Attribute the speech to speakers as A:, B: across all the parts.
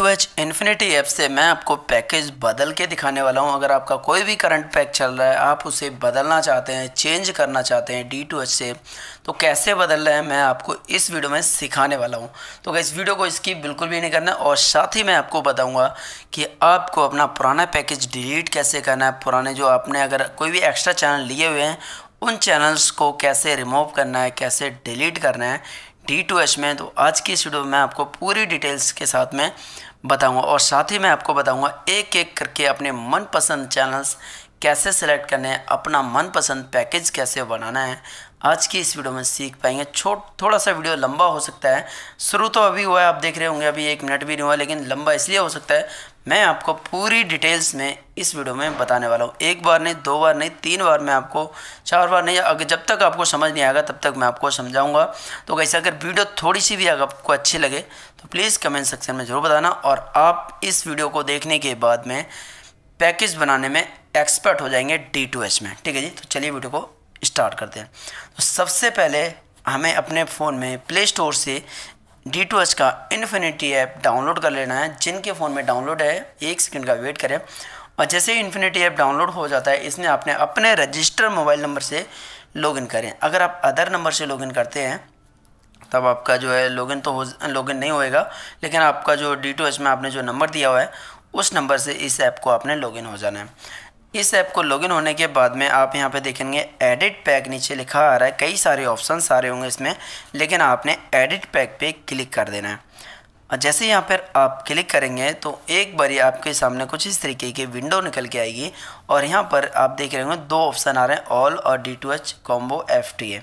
A: to H infinity app से मैं आपको पैकेज बदल के दिखाने वाला हूं अगर आपका कोई भी करंट पैक चल रहा है आप उसे बदलना चाहते हैं चेंज करना चाहते हैं डी टू एच से तो कैसे बदल रहे हैं मैं आपको इस वीडियो में सिखाने वाला हूं तो इस वीडियो को इसकी बिल्कुल भी नहीं करना और साथ ही मैं आपको बताऊँगा कि आपको अपना पुराना पैकेज डिलीट कैसे करना है पुराने जो आपने अगर कोई भी एक्स्ट्रा चैनल लिए हुए हैं उन चैनल्स को कैसे रिमूव करना है कैसे डिलीट करना है डी टू एच में तो आज की इस वीडियो में आपको पूरी डिटेल्स के साथ में बताऊंगा और साथ ही मैं आपको बताऊंगा एक एक करके अपने मनपसंद चैनल्स कैसे सेलेक्ट करने हैं अपना मनपसंद पैकेज कैसे बनाना है आज की इस वीडियो में सीख पाएंगे छोट थोड़ा सा वीडियो लंबा हो सकता है शुरू तो अभी हुआ है आप देख रहे होंगे अभी एक मिनट भी नहीं हुआ लेकिन लंबा इसलिए हो सकता है मैं आपको पूरी डिटेल्स में इस वीडियो में बताने वाला हूँ एक बार नहीं दो बार नहीं तीन बार मैं आपको चार बार नहीं अगर जब तक आपको समझ नहीं आएगा तब तक मैं आपको समझाऊंगा तो कैसे अगर वीडियो थोड़ी सी भी अगर आपको अच्छी लगे तो प्लीज़ कमेंट सेक्शन में ज़रूर बताना और आप इस वीडियो को देखने के बाद में पैकेज बनाने में एक्सपर्ट हो जाएंगे डी टू एच में ठीक है जी तो चलिए वीडियो को स्टार्ट करते हैं तो सबसे पहले हमें अपने फ़ोन में प्ले स्टोर से डी टू एच का इन्फिनिटी ऐप डाउनलोड कर लेना है जिनके फ़ोन में डाउनलोड है एक सेकंड का वेट करें और जैसे ही इन्फिनिटी ऐप डाउनलोड हो जाता है इसमें आपने अपने रजिस्टर मोबाइल नंबर से लॉगिन करें अगर आप अदर नंबर से लॉगिन करते हैं तब आपका जो है लॉगिन तो हो लॉगिन नहीं होएगा लेकिन आपका जो डी टू एच में आपने जो नंबर दिया हुआ है उस नंबर से इस ऐप को आपने लॉगिन हो जाना है इस ऐप को लॉगिन होने के बाद में आप यहाँ पे देखेंगे एडिट पैक नीचे लिखा आ रहा है कई सारे ऑप्शन सारे होंगे इसमें लेकिन आपने एडिट पैक पे क्लिक कर देना है और जैसे यहाँ पर आप क्लिक करेंगे तो एक बारी आपके सामने कुछ इस तरीके की विंडो निकल के आएगी और यहाँ पर आप देख रहे होंगे दो ऑप्शन आ रहे हैं ऑल और D two H combo F T A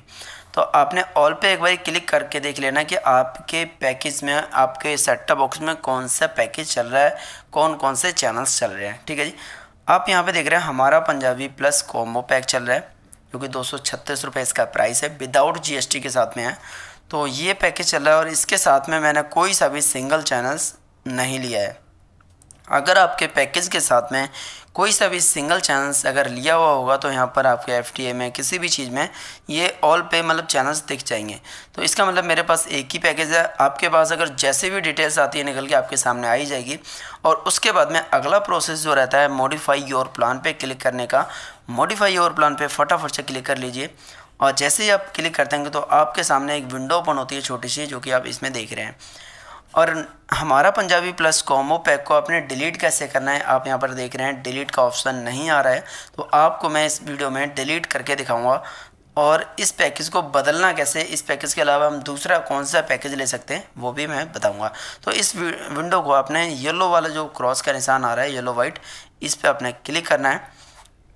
A: तो आपने ऑल पे एक बार क्लिक करके देख लेना कि आपके पैकेज में आपके सेटअप बॉक्स में कौन सा पैकेज चल रहा है कौन कौन से चैनल्स चल रहे हैं ठीक है जी आप यहाँ पे देख रहे हैं हमारा पंजाबी प्लस कॉम्बो पैक चल रहा है जो कि दो सौ इसका प्राइस है विदाउट जी के साथ में है तो ये पैकेज चल रहा है और इसके साथ में मैंने कोई सा भी सिंगल चैनल्स नहीं लिया है अगर आपके पैकेज के साथ में कोई सा भी सिंगल चैनल्स अगर लिया हुआ होगा तो यहाँ पर आपके एफ में किसी भी चीज़ में ये ऑल पे मतलब चैनल्स दिख जाएंगे तो इसका मतलब मेरे पास एक ही पैकेज है आपके पास अगर जैसे भी डिटेल्स आती है निकल के आपके सामने आई जाएगी और उसके बाद में अगला प्रोसेस जो रहता है मॉडिफाई योर प्लान पर क्लिक करने का मॉडिफाई योर प्लान पर फटाफट से क्लिक कर लीजिए और जैसे ही आप क्लिक कर देंगे तो आपके सामने एक विंडो ओपन होती है छोटी सी जो कि आप इसमें देख रहे हैं और हमारा पंजाबी प्लस कॉमो पैक को आपने डिलीट कैसे करना है आप यहाँ पर देख रहे हैं डिलीट का ऑप्शन नहीं आ रहा है तो आपको मैं इस वीडियो में डिलीट करके दिखाऊंगा और इस पैकेज को बदलना कैसे इस पैकेज के अलावा हम दूसरा कौन सा पैकेज ले सकते हैं वो भी मैं बताऊंगा तो इस विंडो को आपने येलो वाला जो क्रॉस का निशान आ रहा है येलो वाइट इस पर आपने क्लिक करना है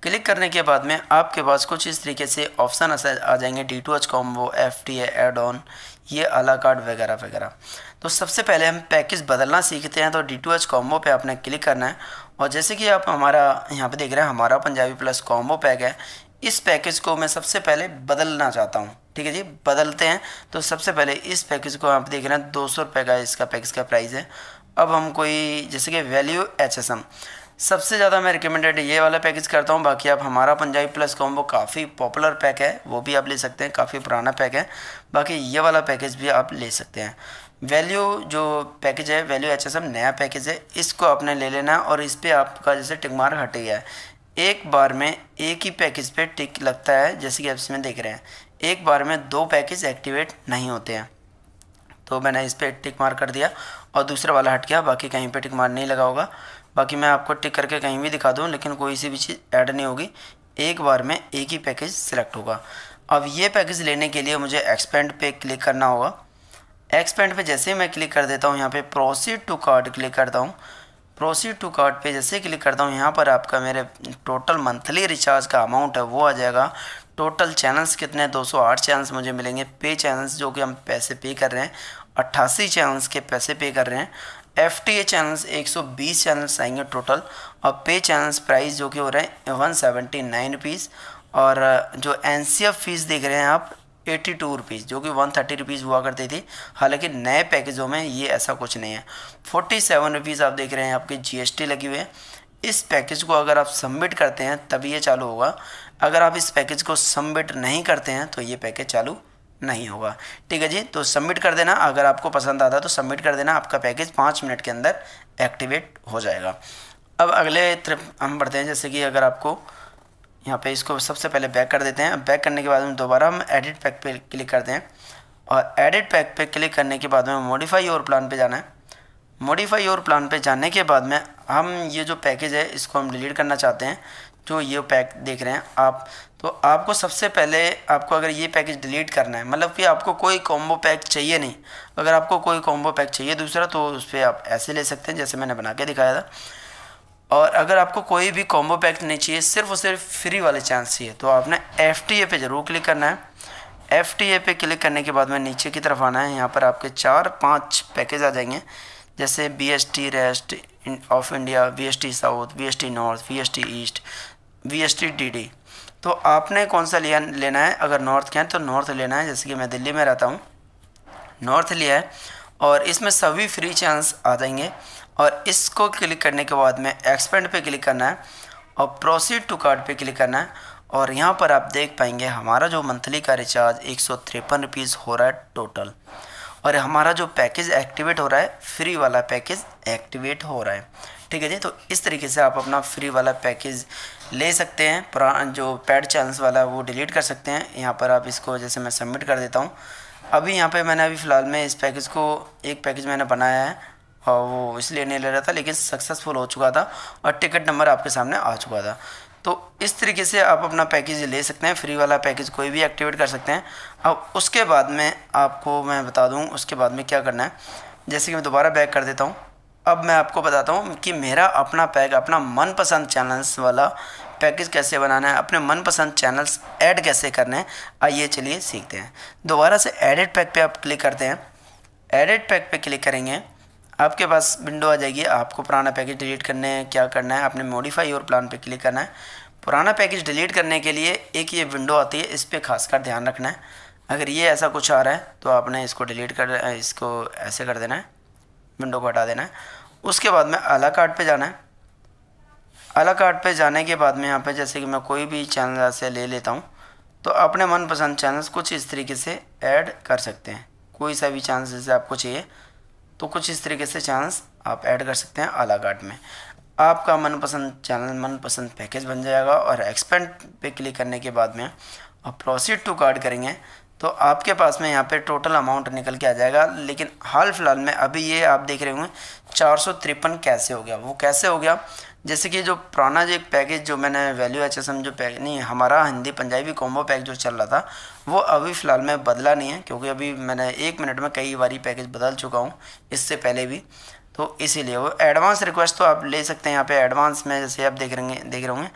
A: क्लिक करने के बाद में आपके पास कुछ इस तरीके से ऑप्शन आ जाएंगे D two H combo F T add on ये अला कार्ड वगैरह वगैरह तो सबसे पहले हम पैकेज बदलना सीखते हैं तो डी टू एच कॉम्बो पर आपने क्लिक करना है और जैसे कि आप हमारा यहाँ पे देख रहे हैं हमारा पंजाबी प्लस कॉम्बो पैक है इस पैकेज को मैं सबसे पहले बदलना चाहता हूँ ठीक है जी बदलते हैं तो सबसे पहले इस पैकेज को आप देख रहे हैं दो सौ रुपये का इसका पैकेज का प्राइस है अब हम कोई जैसे कि वैल्यू एच एस एम सबसे ज़्यादा मैं रिकमेंडेड ये वाला पैकेज करता हूँ बाकी आप हमारा पंजाबी प्लस कॉम वो काफ़ी पॉपुलर पैक है वो भी आप ले सकते हैं काफ़ी पुराना पैक है बाकी ये वाला पैकेज भी आप ले सकते हैं वैल्यू जो पैकेज है वैल्यू एच नया पैकेज है इसको आपने ले लेना है और इस पर आपका जैसे टिकमार हट गया है एक बार में एक ही पैकेज पर टिक लगता है जैसे कि आप इसमें देख रहे हैं एक बार में दो पैकेज एक्टिवेट नहीं होते हैं तो मैंने इस पर टिक मार कर दिया और दूसरा वाला हट गया बाकी कहीं पे टिक मार नहीं लगा होगा बाकी मैं आपको टिक करके कहीं भी दिखा दूँ लेकिन कोई सी भी चीज़ ऐड नहीं होगी एक बार में एक ही पैकेज सिलेक्ट होगा अब ये पैकेज लेने के लिए मुझे एक्सपेंड पे क्लिक करना होगा एक्सपेंड पे जैसे ही मैं क्लिक कर देता हूँ यहाँ पे प्रोसीड टू कार्ड क्लिक करता हूँ प्रोसीड टू कार्ड पे जैसे ही क्लिक करता हूँ यहाँ पर आपका मेरे टोटल मंथली रिचार्ज का अमाउंट है वो आ जाएगा टोटल चैनल्स कितने 208 चैनल्स मुझे मिलेंगे पे चैनल्स जो कि हम पैसे पे कर रहे हैं अट्ठासी चैनल्स के पैसे पे कर रहे हैं एफ टी ए चैनल्स एक सौ बीस चैनल्स आएंगे टोटल और पे चैनल्स प्राइस जो कि हो रहे हैं वन सेवेंटी नाइन रुपीज़ और जो एन सी एफ फीस देख रहे हैं आप एटी टू रुपीज़ जो कि वन थर्टी रुपीज़ हुआ करती थी हालांकि नए पैकेजों में ये ऐसा कुछ नहीं है फोर्टी सेवन रुपीज़ आप देख रहे हैं आपके जी एस टी लगी हुई है इस पैकेज को अगर आप सबमिट करते हैं तभी ये चालू होगा अगर आप इस पैकेज को सबमिट नहीं करते हैं तो ये पैकेज चालू नहीं होगा ठीक है जी तो सबमिट कर देना अगर आपको पसंद आता है तो सबमिट कर देना आपका पैकेज पाँच मिनट के अंदर एक्टिवेट हो जाएगा अब अगले ट्रिप हम बढ़ते हैं जैसे कि अगर आपको यहाँ पे इसको सबसे पहले बैक कर देते हैं बैक करने के बाद में दोबारा हम एडिट पैक पे क्लिक करते हैं और एडिट पैक पे क्लिक करने के बाद में मॉडिफाई और प्लान पे जाना है मॉडिफाई और प्लान पे जाने के बाद में हम ये जो पैकेज है इसको हम डिलीट करना चाहते हैं जो ये पैक देख रहे हैं आप तो आपको सबसे पहले आपको अगर ये पैकेज डिलीट करना है मतलब कि आपको कोई कॉम्बो पैक चाहिए नहीं अगर आपको कोई कॉम्बो पैक चाहिए दूसरा तो उस पर आप ऐसे ले सकते हैं जैसे मैंने बना के दिखाया था और अगर आपको कोई भी कॉम्बो पैक नहीं चाहिए सिर्फ और सिर्फ फ्री वाले चांस चाहिए तो आपने एफ टी ए पे ज़रूर क्लिक करना है एफ टी ए पे क्लिक करने के बाद में नीचे की तरफ आना है यहाँ पर आपके चार पाँच पैकेज आ जाएंगे जैसे B S T rest of India B S T south B S T north B S T east B S T D D तो आपने कौन सा लिया लेना है अगर नॉर्थ के हैं तो नॉर्थ लेना है जैसे कि मैं दिल्ली में रहता हूँ नॉर्थ लिया है और इसमें सभी फ्री चांस आ जाएंगे और इसको क्लिक करने के बाद में एक्सपेंड पे क्लिक करना है और प्रोसीड टू कार्ड पे क्लिक करना है और यहाँ पर आप देख पाएंगे हमारा जो मंथली का रिचार्ज एक सौ हो रहा है टोटल और हमारा जो पैकेज एक्टिवेट हो रहा है फ्री वाला पैकेज एक्टिवेट हो रहा है ठीक है जी तो इस तरीके से आप अपना फ्री वाला पैकेज ले सकते हैं पुरा जो पैड चैनल्स वाला वो डिलीट कर सकते हैं यहाँ पर आप इसको जैसे मैं सबमिट कर देता हूँ अभी यहाँ पे मैंने अभी फ़िलहाल में इस पैकेज को एक पैकेज मैंने बनाया है और वो इसलिए नहीं ले रहा था लेकिन सक्सेसफुल हो चुका था और टिकट नंबर आपके सामने आ चुका था तो इस तरीके से आप अपना पैकेज ले सकते हैं फ्री वाला पैकेज कोई भी एक्टिवेट कर सकते हैं अब उसके बाद में आपको मैं बता दूँ उसके बाद में क्या करना है जैसे कि मैं दोबारा बैक कर देता हूँ अब मैं आपको बताता हूँ कि मेरा अपना पैक अपना मनपसंद चैनल्स वाला पैकेज कैसे बनाना है अपने मनपसंद चैनल्स ऐड कैसे करने हैं आइए चलिए सीखते हैं दोबारा से एडिट पैक पे आप क्लिक करते हैं एडिट पैक पे क्लिक करेंगे आपके पास विंडो आ जाएगी आपको पुराना पैकेज डिलीट करने क्या करना है आपने मॉडिफाई और प्लान पे क्लिक करना है पुराना पैकेज डिलीट करने के लिए एक ये विंडो आती है इस पर खासकर ध्यान रखना है अगर ये ऐसा कुछ आ रहा है तो आपने इसको डिलीट कर इसको ऐसे कर देना है विंडो को हटा देना है उसके बाद में आला कार्ड पर जाना है अला कार्ड पर जाने के बाद में यहाँ पर जैसे कि मैं कोई भी चैनल ऐसे ले लेता हूँ तो अपने मनपसंद चैनल्स कुछ इस तरीके से ऐड कर सकते हैं कोई सा भी चैनल जैसे आपको चाहिए तो कुछ इस तरीके से चैनल्स आप ऐड कर सकते हैं आला कार्ड में आपका मनपसंद चैनल मनपसंद पैकेज बन जाएगा और एक्सपेंड पे क्लिक करने के बाद में आप प्रोसीड टू कार्ड करेंगे तो आपके पास में यहाँ पे टोटल अमाउंट निकल के आ जाएगा लेकिन हाल फिलहाल में अभी ये आप देख रहे होंगे चार सौ तिरपन कैसे हो गया वो कैसे हो गया जैसे कि जो पुराना जो एक पैकेज जो मैंने वैल्यू एच एस एम जो पैकेज नहीं हमारा हिंदी पंजाबी कॉम्बो पैक जो चल रहा था वो अभी फ़िलहाल में बदला नहीं है क्योंकि अभी मैंने एक मिनट में कई बार पैकेज बदल चुका हूँ इससे पहले भी तो इसीलिए वो एडवांस रिक्वेस्ट तो आप ले सकते हैं यहाँ पे एडवांस में जैसे आप देख रहेंगे देख रहे होंगे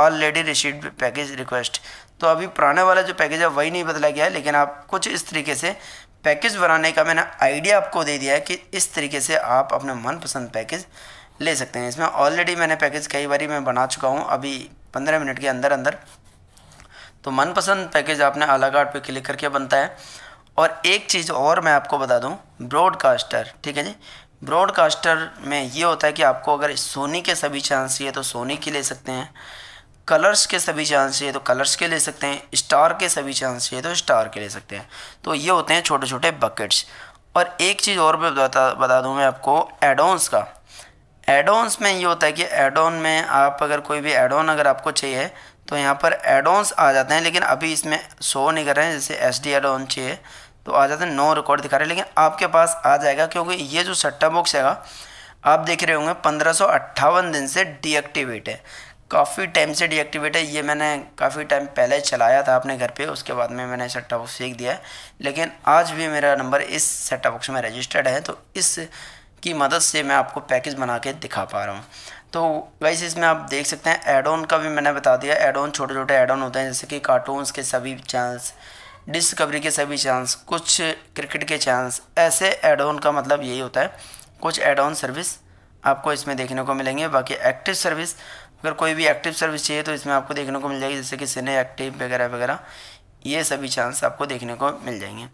A: ऑलरेडी रिसीव पैकेज रिक्वेस्ट तो अभी पुराने वाला जो पैकेज है वही नहीं बदला गया है लेकिन आप कुछ इस तरीके से पैकेज बनाने का मैंने आइडिया आपको दे दिया है कि इस तरीके से आप अपने मनपसंद पैकेज ले सकते हैं इसमें ऑलरेडी मैंने पैकेज कई बार मैं बना चुका हूँ अभी पंद्रह मिनट के अंदर अंदर तो मनपसंद पैकेज आपने आला कार्ड पर क्लिक करके बनता है और एक चीज़ और मैं आपको बता दूँ ब्रॉडकास्टर ठीक है जी ब्रॉडकास्टर में ये होता है कि आपको अगर सोनी के सभी चांस चाहिए तो सोनी के ले सकते हैं कलर्स के सभी चांस चाहिए तो कलर्स के ले सकते हैं स्टार के सभी चांस चाहिए तो स्टार के ले सकते हैं तो ये होते हैं छोटे छोटे बकेट्स और एक चीज़ और भी बता बता दूँ मैं आपको एडोन्स का एडोन्स में ये होता है कि एडोन में आप अगर कोई भी एडोन अगर आपको चाहिए तो यहाँ पर एडोन्स आ जाते हैं लेकिन अभी इसमें शो नहीं कर रहे हैं जैसे एस डी एडोन चाहिए तो आ जाते हैं नो रिकॉर्ड दिखा रहे हैं लेकिन आपके पास आ जाएगा क्योंकि ये जो सट्टा बॉक्स है आप देख रहे होंगे पंद्रह दिन से डीएक्टिवेट है काफ़ी टाइम से डीएक्टिवेट है ये मैंने काफ़ी टाइम पहले चलाया था अपने घर पे उसके बाद में मैंने सेटअप बॉक्स फेंक दिया है लेकिन आज भी मेरा नंबर इस सेटअप बॉक्स में रजिस्टर्ड है तो इस की मदद से मैं आपको पैकेज बना के दिखा पा रहा हूँ तो वैसे इसमें आप देख सकते हैं एड ऑन का भी मैंने बता दिया एड ऑन छोटे छोटे एड ऑन होते हैं जैसे कि कार्टून्स के सभी चैनल्स डिस्कवरी के सभी चैनल्स कुछ क्रिकेट के चैनल्स ऐसे एड ऑन का मतलब यही होता है कुछ एड ऑन सर्विस आपको इसमें देखने को मिलेंगे बाकी एक्टिव सर्विस अगर कोई भी एक्टिव सर्विस चाहिए तो इसमें आपको देखने को मिल जाएगी जैसे कि सिने एक्टिव वगैरह वगैरह ये सभी चांस आपको देखने को मिल जाएंगे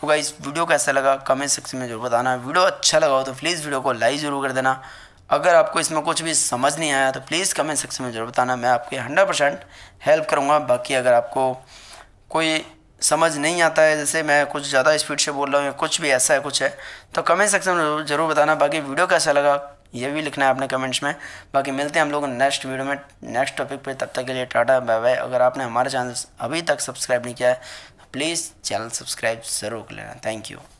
A: तो इस वीडियो कैसा लगा कमेंट सेक्शन में जरूर बताना वीडियो अच्छा लगा हो तो प्लीज़ वीडियो को लाइक ज़रूर कर देना अगर आपको इसमें कुछ भी समझ नहीं आया तो प्लीज़ कमेंट सेक्शन में ज़रूर बताना मैं आपकी हंड्रेड परसेंट हेल्प करूँगा बाकी अगर आपको कोई समझ नहीं आता है जैसे मैं कुछ ज़्यादा स्पीड से बोल रहा हूँ या कुछ भी ऐसा है कुछ है तो कमेंट सेक्शन में ज़रूर बताना बाकी वीडियो कैसा लगा ये भी लिखना है आपने कमेंट्स में बाकी मिलते हैं हम लोग नेक्स्ट वीडियो में नेक्स्ट टॉपिक पे तब तक के लिए टाटा बाय बाय अगर आपने हमारे चैनल अभी तक सब्सक्राइब नहीं किया है प्लीज़ चैनल सब्सक्राइब ज़रूर कर लेना थैंक यू